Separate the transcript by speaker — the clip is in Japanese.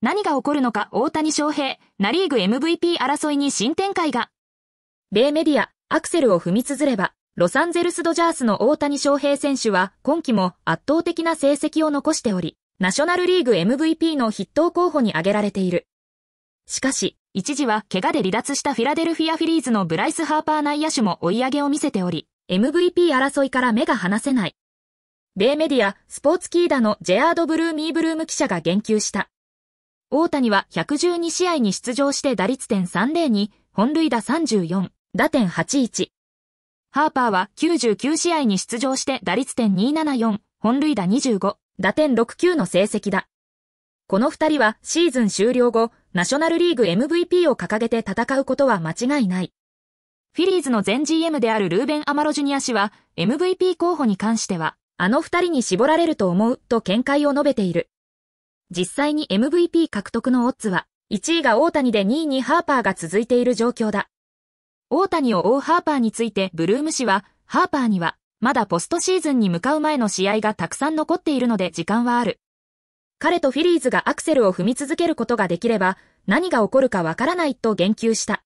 Speaker 1: 何が起こるのか大谷翔平、ナリーグ MVP 争いに新展開が。米メディア、アクセルを踏み綴れば、ロサンゼルスドジャースの大谷翔平選手は今季も圧倒的な成績を残しており、ナショナルリーグ MVP の筆頭候補に挙げられている。しかし、一時は怪我で離脱したフィラデルフィアフィリーズのブライス・ハーパー内野手も追い上げを見せており、MVP 争いから目が離せない。米メディア、スポーツキーダのジェアード・ブルーミーブルーム記者が言及した。大谷は112試合に出場して打率点30 2本塁打34、打点81。ハーパーは99試合に出場して打率点274、本塁打25、打点69の成績だ。この二人はシーズン終了後、ナショナルリーグ MVP を掲げて戦うことは間違いない。フィリーズの前 GM であるルーベン・アマロジュニア氏は、MVP 候補に関しては、あの二人に絞られると思うと見解を述べている。実際に MVP 獲得のオッズは、1位が大谷で2位にハーパーが続いている状況だ。大谷を追うハーパーについてブルーム氏は、ハーパーには、まだポストシーズンに向かう前の試合がたくさん残っているので時間はある。彼とフィリーズがアクセルを踏み続けることができれば、何が起こるかわからないと言及した。